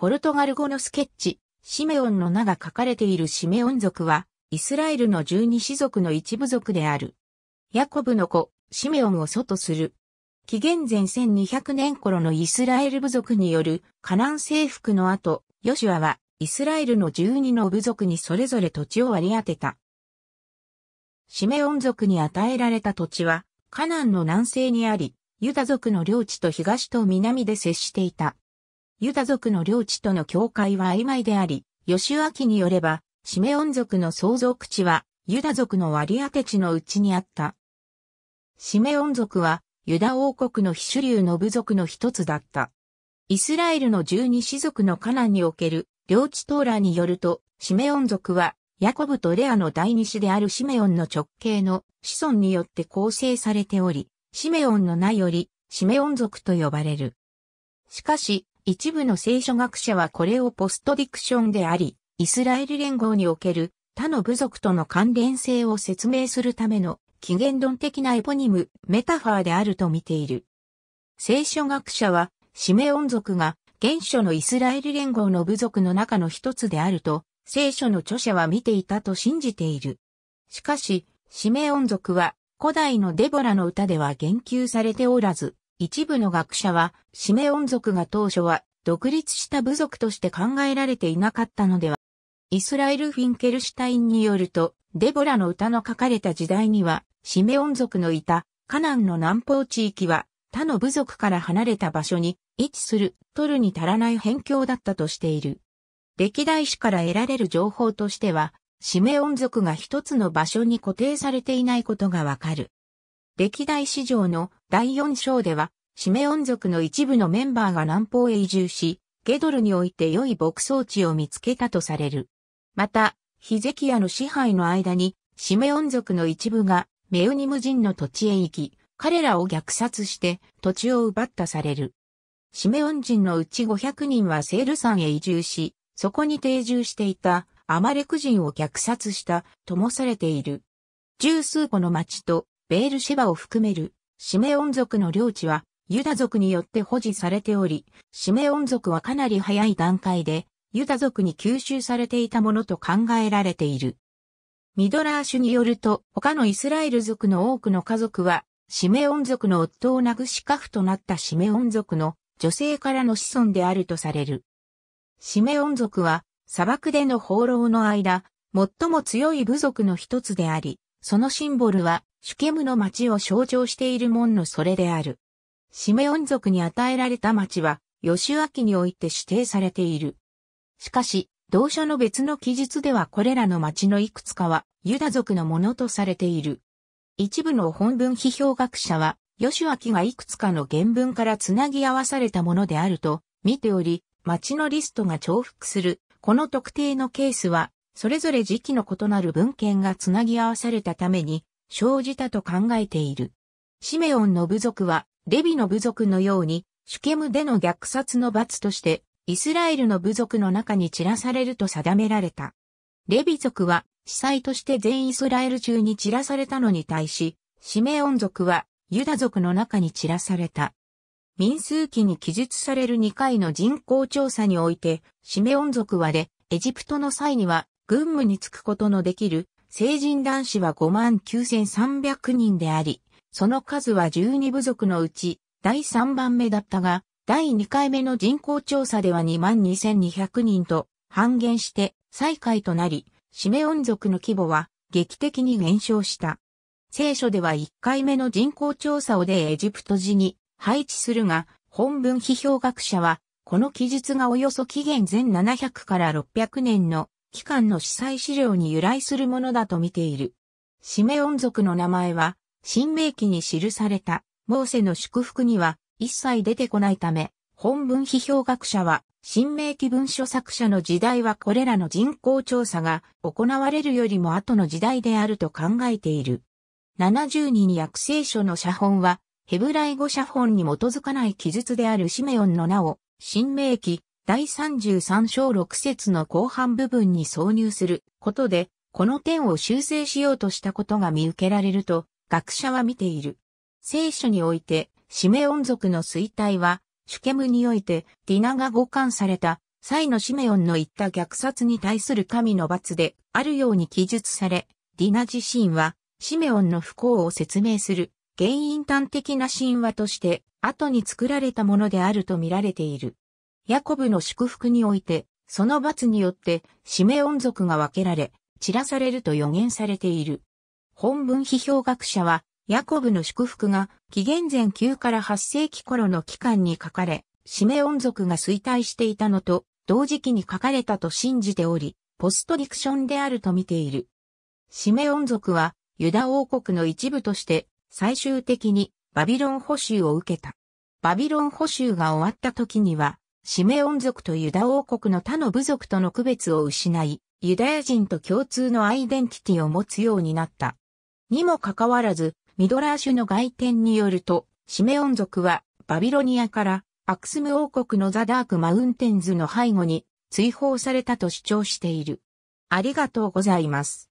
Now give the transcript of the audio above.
ポルトガル語のスケッチ、シメオンの名が書かれているシメオン族は、イスラエルの十二支族の一部族である。ヤコブの子、シメオンを祖とする。紀元前1200年頃のイスラエル部族によるカナン征服の後、ヨシュアはイスラエルの12の部族にそれぞれ土地を割り当てた。シメオン族に与えられた土地はカナンの南西にあり、ユダ族の領地と東と南で接していた。ユダ族の領地との境界は曖昧であり、ヨシュアキによれば、シメオン族の創造地は、ユダ族の割り当て地のうちにあった。シメオン族は、ユダ王国の非主流の部族の一つだった。イスラエルの十二氏族のカナンにおける、領地トーラーによると、シメオン族は、ヤコブとレアの第二子であるシメオンの直系の子孫によって構成されており、シメオンの名よりシメオン族と呼ばれる。しかし、一部の聖書学者はこれをポストディクションであり、イスラエル連合における他の部族との関連性を説明するための起源論的なエポニム、メタファーであると見ている。聖書学者は、シメオン族が原初のイスラエル連合の部族の中の一つであると、聖書の著者は見ていたと信じている。しかし、シメオン族は古代のデボラの歌では言及されておらず、一部の学者は、シメオン族が当初は独立した部族として考えられていなかったのでは。イスラエル・フィンケルシュタインによると、デボラの歌の書かれた時代には、シメオン族のいたカナンの南方地域は他の部族から離れた場所に位置する取るに足らない辺境だったとしている。歴代史から得られる情報としては、シメオン族が一つの場所に固定されていないことがわかる。歴代史上の第4章では、シメオン族の一部のメンバーが南方へ移住し、ゲドルにおいて良い牧草地を見つけたとされる。また、ヒゼキヤの支配の間に、シメオン族の一部がメウニム人の土地へ行き、彼らを虐殺して土地を奪ったされる。シメオン人のうち500人はセール山へ移住し、そこに定住していたアマレク人を虐殺したともされている。十数個の町とベールシェバを含める、シメオン族の領地は、ユダ族によって保持されており、シメオン族はかなり早い段階で、ユダ族に吸収されていたものと考えられている。ミドラー種によると、他のイスラエル族の多くの家族は、シメオン族の夫を亡くし家父となったシメオン族の女性からの子孫であるとされる。シメオン族は砂漠での放浪の間、最も強い部族の一つであり、そのシンボルはシュケムの町を象徴している門のそれである。シメオン族に与えられた町は、ヨシュアキにおいて指定されている。しかし、同書の別の記述ではこれらの町のいくつかはユダ族のものとされている。一部の本文批評学者は、ヨシュアキがいくつかの原文からつなぎ合わされたものであると見ており、町のリストが重複する、この特定のケースは、それぞれ時期の異なる文献がつなぎ合わされたために、生じたと考えている。シメオンの部族は、レビの部族のように、シュケムでの虐殺の罰として、イスラエルの部族の中に散らされると定められた。レビ族は、司祭として全イスラエル中に散らされたのに対し、シメオン族は、ユダ族の中に散らされた。民数記に記述される2回の人口調査において、シメオン族はで、エジプトの際には、軍務に就くことのできる成人男子は59,300人であり、その数は12部族のうち第3番目だったが、第2回目の人口調査では22,200人と半減して最下位となり、シメオン族の規模は劇的に減少した。聖書では1回目の人口調査をでエジプト時に配置するが、本文批評学者は、この記述がおよそ紀元前700から600年の機関の司祭資料に由来するものだと見ている。シメオン族の名前は、新明記に記された、モーセの祝福には一切出てこないため、本文批評学者は、新明記文書作者の時代はこれらの人口調査が行われるよりも後の時代であると考えている。72に訳聖書の写本は、ヘブライ語写本に基づかない記述であるシメオンの名を、新明記、第33章6節の後半部分に挿入することで、この点を修正しようとしたことが見受けられると、学者は見ている。聖書において、シメオン族の衰退は、シュケムにおいて、ディナが互換された、際のシメオンの言った虐殺に対する神の罰で、あるように記述され、ディナ自身は、シメオンの不幸を説明する、原因端的な神話として、後に作られたものであると見られている。ヤコブの祝福において、その罰によって、シメオン族が分けられ、散らされると予言されている。本文批評学者は、ヤコブの祝福が、紀元前9から8世紀頃の期間に書かれ、シメオン族が衰退していたのと、同時期に書かれたと信じており、ポストディクションであると見ている。シメオン族は、ユダ王国の一部として、最終的にバビロン捕囚を受けた。バビロン捕囚が終わった時には、シメオン族とユダ王国の他の部族との区別を失い、ユダヤ人と共通のアイデンティティを持つようになった。にもかかわらず、ミドラーシュの外典によると、シメオン族はバビロニアからアクスム王国のザ・ダーク・マウンテンズの背後に追放されたと主張している。ありがとうございます。